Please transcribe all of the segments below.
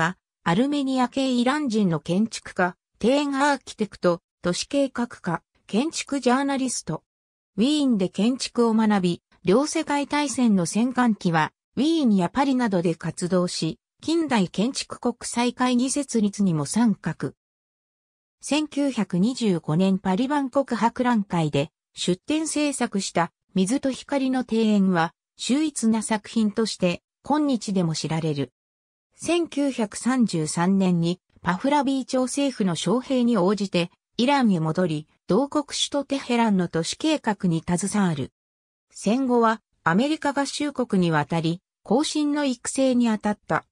は、アルメニア系イラン人の建築家、庭園アーキテクト、都市計画家、建築ジャーナリスト。ウィーンで建築を学び、両世界大戦の戦艦機は、ウィーンやパリなどで活動し、近代建築国際会議設立にも参画。1925年パリ万国博覧会で出展制作した水と光の庭園は、秀逸な作品として今日でも知られる。1933年にパフラビー朝政府の招聘に応じてイランに戻り、同国首都テヘランの都市計画に携わる。戦後はアメリカ合衆国に渡り、後進の育成に当たった。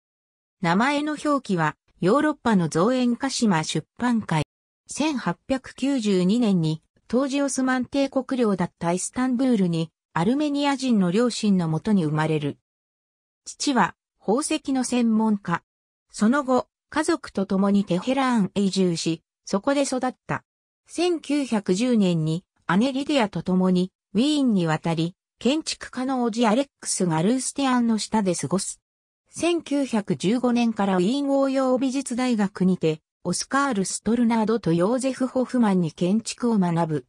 名前の表記はヨーロッパの造園鹿島出版会。1892年に当時オスマン帝国領だったイスタンブールにアルメニア人の両親のもとに生まれる。父は宝石の専門家。その後、家族と共にテヘラーンへ移住し、そこで育った。1910年に姉リディアと共にウィーンに渡り、建築家のおじアレックスがルースティアンの下で過ごす。1915年からウィーン応用美術大学にて、オスカール・ストルナードとヨーゼフ・ホフマンに建築を学ぶ。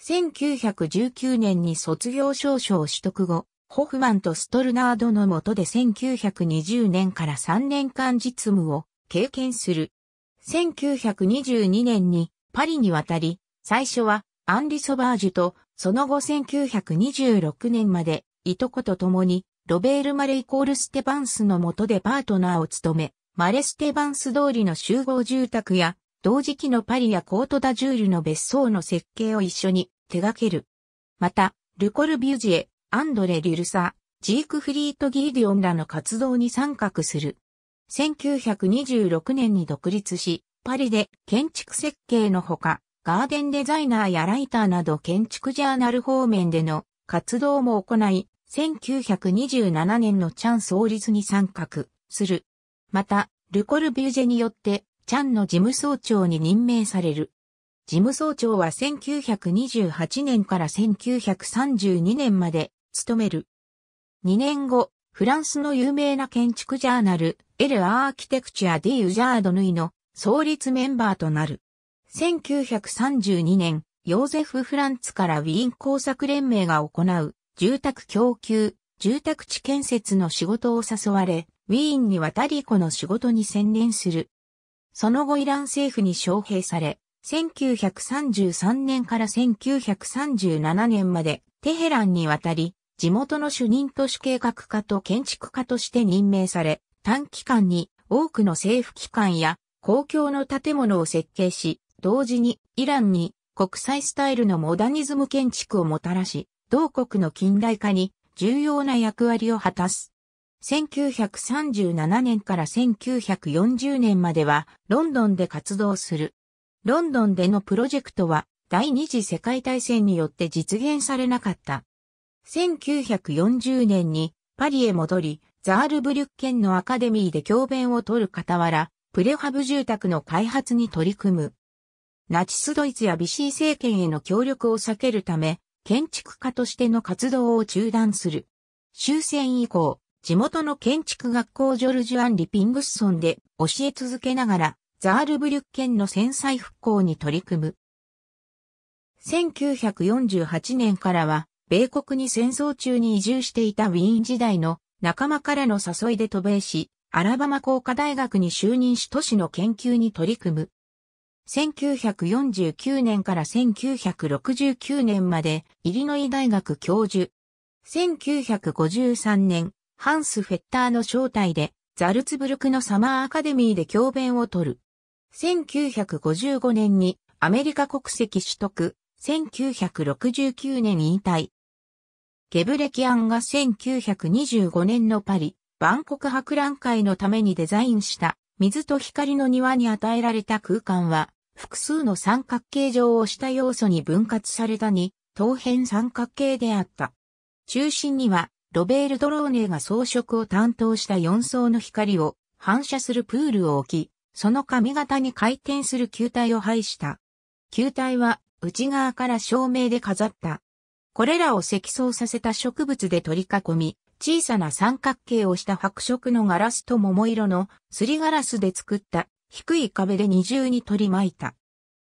1919年に卒業証書を取得後、ホフマンとストルナードの下で1920年から3年間実務を経験する。1922年にパリに渡り、最初はアンリ・ソバージュと、その後1926年まで、いとこと共に、ロベール・マレイコール・ステバンスの下でパートナーを務め、マレ・ステバンス通りの集合住宅や、同時期のパリやコート・ダ・ジュールの別荘の設計を一緒に手掛ける。また、ルコル・ビュジエ、アンドレ・リュルサ、ジークフリート・ギーディオンらの活動に参画する。1926年に独立し、パリで建築設計のほか、ガーデンデザイナーやライターなど建築ジャーナル方面での活動も行い、1927年のチャン創立に参画する。また、ルコルビュジェによって、チャンの事務総長に任命される。事務総長は1928年から1932年まで務める。2年後、フランスの有名な建築ジャーナル、エル・アーキテクチャ・ディ・ウジャード・ヌイの創立メンバーとなる。1932年、ヨーゼフ・フランツからウィーン工作連盟が行う住宅供給、住宅地建設の仕事を誘われ、ウィーンに渡り子の仕事に専念する。その後イラン政府に招聘され、1933年から1937年までテヘランに渡り、地元の主任都市計画家と建築家として任命され、短期間に多くの政府機関や公共の建物を設計し、同時にイランに国際スタイルのモダニズム建築をもたらし、同国の近代化に重要な役割を果たす。1937年から1940年まではロンドンで活動する。ロンドンでのプロジェクトは第二次世界大戦によって実現されなかった。1940年にパリへ戻り、ザールブリュッケンのアカデミーで教鞭を取る傍ら、プレハブ住宅の開発に取り組む。ナチスドイツやビシー政権への協力を避けるため、建築家としての活動を中断する。終戦以降、地元の建築学校ジョルジュ・アンリ・ピングスソンで教え続けながら、ザールブリュッケンの戦災復興に取り組む。1948年からは、米国に戦争中に移住していたウィーン時代の仲間からの誘いで渡米し、アラバマ工科大学に就任し都市の研究に取り組む。1949年から1969年までイリノイ大学教授。1953年、ハンス・フェッターの招待でザルツブルクのサマーアカデミーで教鞭を取る。1955年にアメリカ国籍取得。1969年引退。ゲブレキアンが1925年のパリ、万国博覧会のためにデザインした水と光の庭に与えられた空間は、複数の三角形状をした要素に分割されたに、当辺三角形であった。中心には、ロベール・ドローネが装飾を担当した4層の光を反射するプールを置き、その髪型に回転する球体を配した。球体は内側から照明で飾ったこれらを積層させた植物で取り囲み、小さな三角形をした白色のガラスと桃色のすりガラスで作った低い壁で二重に取り巻いた。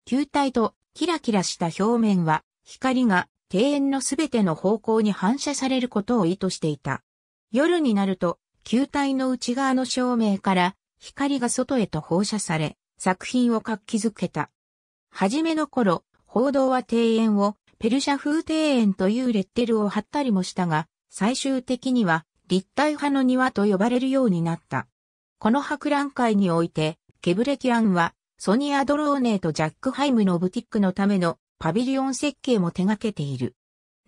球体とキラキラした表面は光が庭園のすべての方向に反射されることを意図していた。夜になると球体の内側の照明から光が外へと放射され作品を活気づけた。初めの頃、報道は庭園をペルシャ風庭園というレッテルを貼ったりもしたが、最終的には立体派の庭と呼ばれるようになった。この博覧会において、ケブレキアンは、ソニア・ドローネーとジャック・ハイムのブティックのためのパビリオン設計も手掛けている。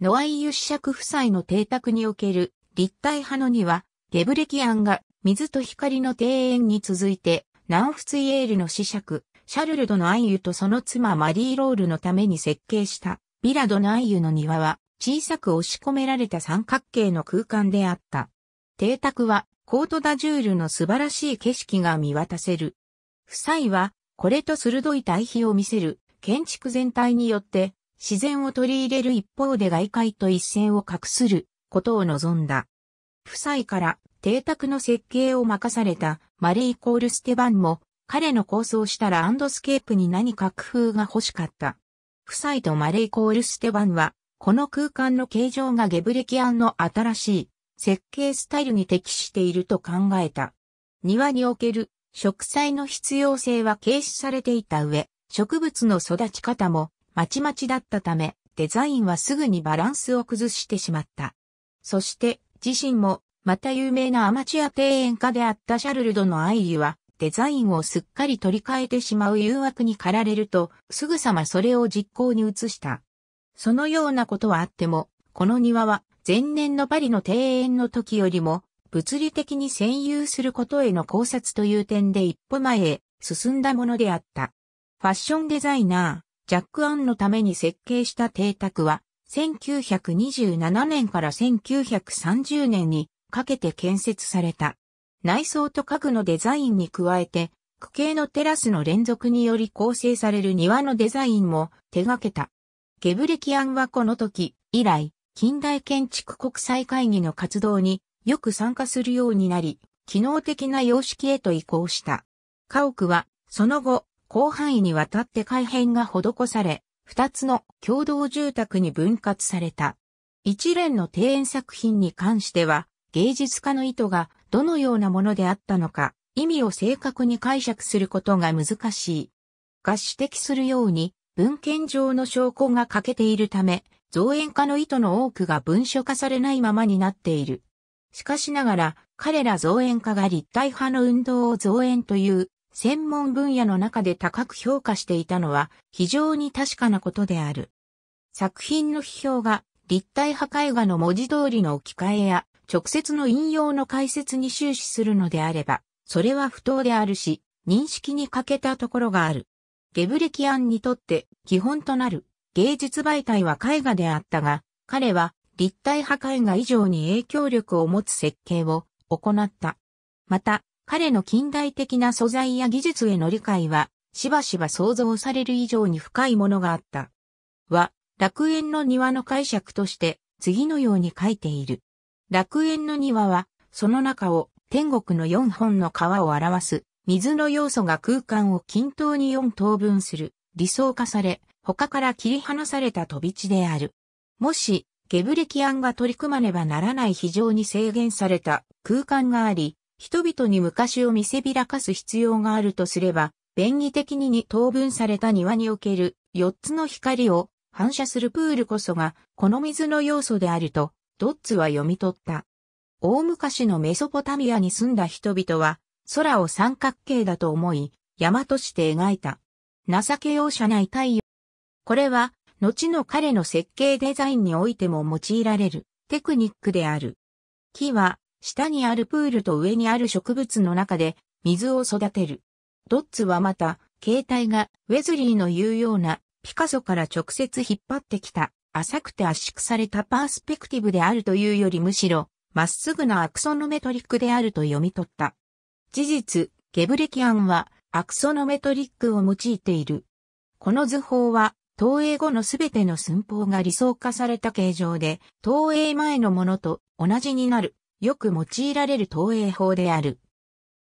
ノアイ・ユシシャク夫妻の邸宅における立体派の庭、ケブレキアンが水と光の庭園に続いて、南仏イエールの子爵、シャルルドのアイユとその妻マリー・ロールのために設計したビラドナイユの庭は小さく押し込められた三角形の空間であった。邸宅はコートダジュールの素晴らしい景色が見渡せる。夫妻はこれと鋭い対比を見せる建築全体によって自然を取り入れる一方で外界と一線を画することを望んだ。夫妻から邸宅の設計を任されたマレイ・コール・ステバンも彼の構想したランドスケープに何か工夫が欲しかった。夫妻とマレイ・コール・ステバンは、この空間の形状がゲブレキアンの新しい設計スタイルに適していると考えた。庭における植栽の必要性は軽視されていた上、植物の育ち方もまちまちだったため、デザインはすぐにバランスを崩してしまった。そして、自身も、また有名なアマチュア庭園家であったシャルルドの愛理は、デザインをすっかり取り替えてしまう誘惑に駆られると、すぐさまそれを実行に移した。そのようなことはあっても、この庭は前年のパリの庭園の時よりも、物理的に占有することへの考察という点で一歩前へ進んだものであった。ファッションデザイナー、ジャック・アンのために設計した邸宅は、1927年から1930年にかけて建設された。内装と家具のデザインに加えて、区形のテラスの連続により構成される庭のデザインも手掛けた。ゲブレキアンはこの時以来、近代建築国際会議の活動によく参加するようになり、機能的な様式へと移行した。家屋は、その後、広範囲にわたって改変が施され、二つの共同住宅に分割された。一連の庭園作品に関しては、芸術家の意図がどのようなものであったのか、意味を正確に解釈することが難しい。が指摘するように、文献上の証拠が欠けているため、造園家の意図の多くが文書化されないままになっている。しかしながら、彼ら造園家が立体派の運動を造園という専門分野の中で高く評価していたのは非常に確かなことである。作品の批評が立体派絵画の文字通りの置き換えや直接の引用の解説に終始するのであれば、それは不当であるし、認識に欠けたところがある。ゲブレキアンにとって基本となる芸術媒体は絵画であったが、彼は立体派絵画以上に影響力を持つ設計を行った。また、彼の近代的な素材や技術への理解は、しばしば想像される以上に深いものがあった。は、楽園の庭の解釈として、次のように書いている。楽園の庭は、その中を天国の四本の川を表す、水の要素が空間を均等に四等分する、理想化され、他から切り離された飛び地である。もし、ゲブレキアンが取り組まねばならない非常に制限された空間があり、人々に昔を見せびらかす必要があるとすれば、便宜的に二等分された庭における四つの光を反射するプールこそが、この水の要素であるとドッツは読み取った。大昔のメソポタミアに住んだ人々は、空を三角形だと思い、山として描いた。情け容赦ない太陽。これは、後の彼の設計デザインにおいても用いられるテクニックである。木は、下にあるプールと上にある植物の中で水を育てる。ドッツはまた、携帯がウェズリーの言うようなピカソから直接引っ張ってきた浅くて圧縮されたパースペクティブであるというよりむしろ、まっすぐなアクソノメトリックであると読み取った。事実、ゲブレキアンはアクソノメトリックを用いている。この図法は、投影後のすべての寸法が理想化された形状で、投影前のものと同じになる、よく用いられる投影法である。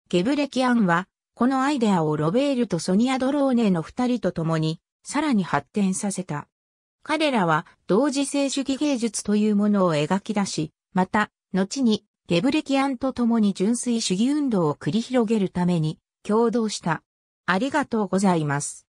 ゲブレキアンは、このアイデアをロベールとソニア・ドローネの二人と共に、さらに発展させた。彼らは同時性主義芸術というものを描き出し、また、後にゲブレキアンと共に純粋主義運動を繰り広げるために、共同した。ありがとうございます。